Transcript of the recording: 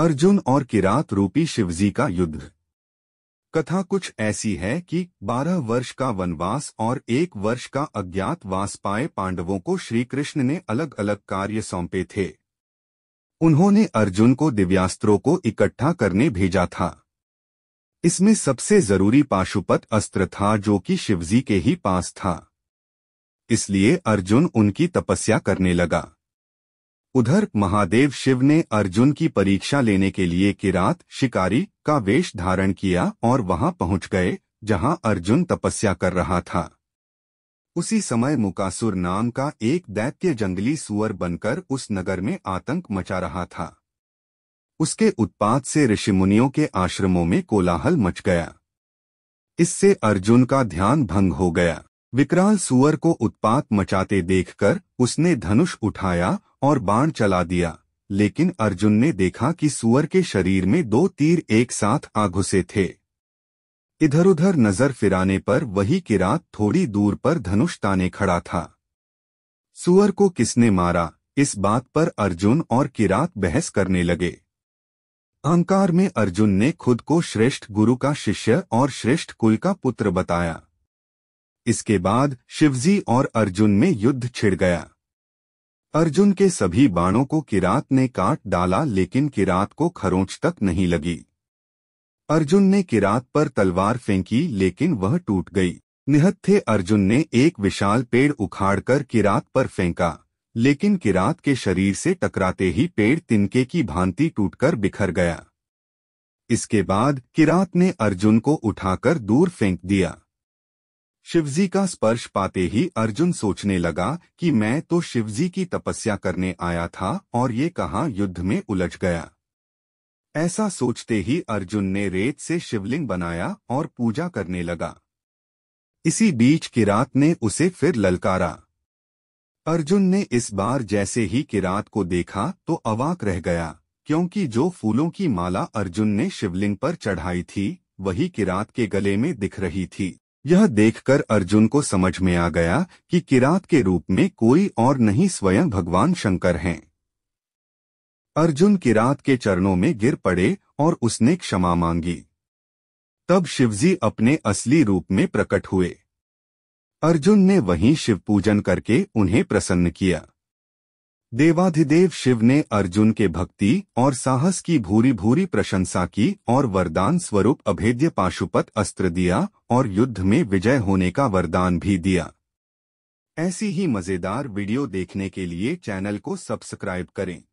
अर्जुन और किरात रूपी शिवजी का युद्ध कथा कुछ ऐसी है कि बारह वर्ष का वनवास और एक वर्ष का अज्ञातवास पाए पांडवों को श्रीकृष्ण ने अलग अलग कार्य सौंपे थे उन्होंने अर्जुन को दिव्यास्त्रों को इकट्ठा करने भेजा था इसमें सबसे जरूरी पाशुपत अस्त्र था जो कि शिवजी के ही पास था इसलिए अर्जुन उनकी तपस्या करने लगा उधर महादेव शिव ने अर्जुन की परीक्षा लेने के लिए किरात शिकारी का वेश धारण किया और वहां पहुंच गए जहां अर्जुन तपस्या कर रहा था उसी समय मुकासुर नाम का एक दैत्य जंगली सुअर बनकर उस नगर में आतंक मचा रहा था उसके उत्पात से ऋषिमुनियों के आश्रमों में कोलाहल मच गया इससे अर्जुन का ध्यान भंग हो गया विकराल सुअर को उत्पात मचाते देखकर उसने धनुष उठाया और बाण चला दिया लेकिन अर्जुन ने देखा कि सुअर के शरीर में दो तीर एक साथ आ घुसे थे इधर उधर नजर फिराने पर वही किरात थोड़ी दूर पर धनुष ताने खड़ा था सुअर को किसने मारा इस बात पर अर्जुन और किरात बहस करने लगे अहंकार में अर्जुन ने खुद को श्रेष्ठ गुरु का शिष्य और श्रेष्ठ कुल का पुत्र बताया इसके बाद शिवजी और अर्जुन में युद्ध छिड़ गया अर्जुन के सभी बाणों को किरात ने काट डाला लेकिन किरात को खरोंच तक नहीं लगी अर्जुन ने किरात पर तलवार फेंकी लेकिन वह टूट गई निहत्थे अर्जुन ने एक विशाल पेड़ उखाड़कर किरात पर फेंका लेकिन किरात के शरीर से टकराते ही पेड़ तिनके की भांति टूटकर बिखर गया इसके बाद किरात ने अर्जुन को उठाकर दूर फेंक दिया शिवजी का स्पर्श पाते ही अर्जुन सोचने लगा कि मैं तो शिवजी की तपस्या करने आया था और ये कहाँ युद्ध में उलझ गया ऐसा सोचते ही अर्जुन ने रेत से शिवलिंग बनाया और पूजा करने लगा इसी बीच किरात ने उसे फिर ललकारा अर्जुन ने इस बार जैसे ही किरात को देखा तो अवाक रह गया क्योंकि जो फूलों की माला अर्जुन ने शिवलिंग पर चढ़ाई थी वही किरात के गले में दिख रही थी यह देखकर अर्जुन को समझ में आ गया कि किरात के रूप में कोई और नहीं स्वयं भगवान शंकर हैं अर्जुन किरात के चरणों में गिर पड़े और उसने क्षमा मांगी तब शिवजी अपने असली रूप में प्रकट हुए अर्जुन ने वहीं शिव पूजन करके उन्हें प्रसन्न किया देवाधिदेव शिव ने अर्जुन के भक्ति और साहस की भूरी भूरी प्रशंसा की और वरदान स्वरूप अभेद्य पाशुपत अस्त्र दिया और युद्ध में विजय होने का वरदान भी दिया ऐसी ही मज़ेदार वीडियो देखने के लिए चैनल को सब्सक्राइब करें